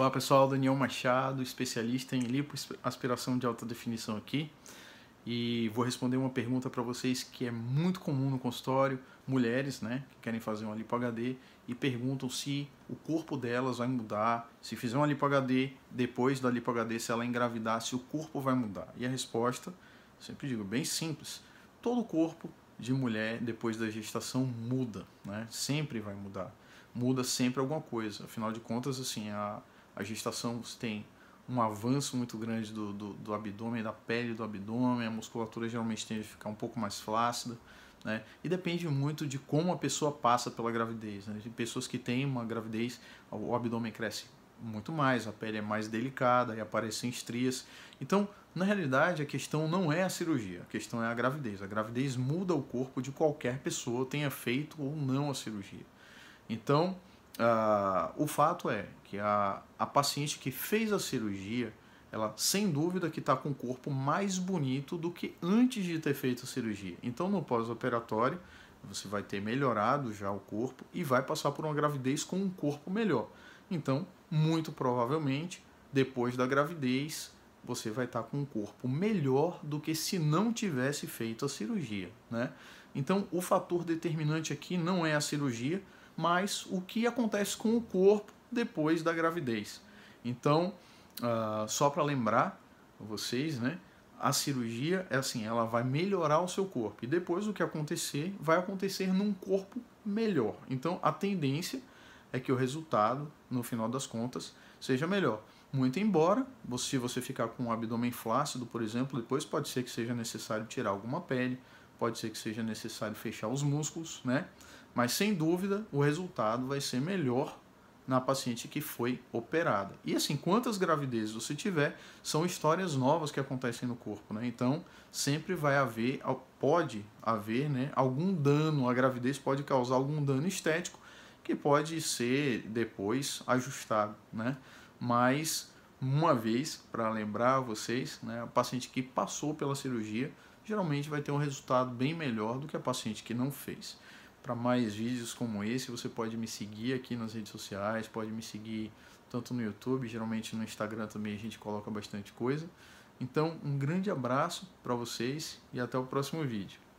Olá pessoal, Daniel Machado, especialista em lipoaspiração de alta definição aqui e vou responder uma pergunta para vocês que é muito comum no consultório, mulheres, né, que querem fazer uma lipo HD e perguntam se o corpo delas vai mudar, se fizer uma lipo HD depois da lipo HD, se ela engravidar, se o corpo vai mudar. E a resposta, sempre digo, bem simples. Todo o corpo de mulher depois da gestação muda, né? Sempre vai mudar. Muda sempre alguma coisa. Afinal de contas, assim, a a gestação você tem um avanço muito grande do, do, do abdômen, da pele do abdômen, a musculatura geralmente tende a ficar um pouco mais flácida. Né? E depende muito de como a pessoa passa pela gravidez. Né? Tem pessoas que têm uma gravidez, o abdômen cresce muito mais, a pele é mais delicada e aparecem estrias. Então, na realidade, a questão não é a cirurgia, a questão é a gravidez. A gravidez muda o corpo de qualquer pessoa, tenha feito ou não a cirurgia. Então, ah, o fato é que a, a paciente que fez a cirurgia, ela sem dúvida que está com o corpo mais bonito do que antes de ter feito a cirurgia. Então no pós-operatório você vai ter melhorado já o corpo e vai passar por uma gravidez com um corpo melhor. Então muito provavelmente depois da gravidez você vai estar tá com um corpo melhor do que se não tivesse feito a cirurgia, né? Então o fator determinante aqui não é a cirurgia, mas o que acontece com o corpo depois da gravidez. Então, uh, só para lembrar vocês, né? A cirurgia é assim, ela vai melhorar o seu corpo e depois o que acontecer vai acontecer num corpo melhor. Então, a tendência é que o resultado, no final das contas, seja melhor. Muito embora, se você ficar com o abdômen flácido, por exemplo, depois pode ser que seja necessário tirar alguma pele, pode ser que seja necessário fechar os músculos, né? Mas sem dúvida o resultado vai ser melhor na paciente que foi operada. E assim, quantas gravidezes você tiver, são histórias novas que acontecem no corpo, né? Então, sempre vai haver, pode haver, né, algum dano, a gravidez pode causar algum dano estético que pode ser depois ajustado, né? Mas uma vez, para lembrar vocês, né, a paciente que passou pela cirurgia geralmente vai ter um resultado bem melhor do que a paciente que não fez. Para mais vídeos como esse, você pode me seguir aqui nas redes sociais, pode me seguir tanto no YouTube, geralmente no Instagram também a gente coloca bastante coisa. Então, um grande abraço para vocês e até o próximo vídeo.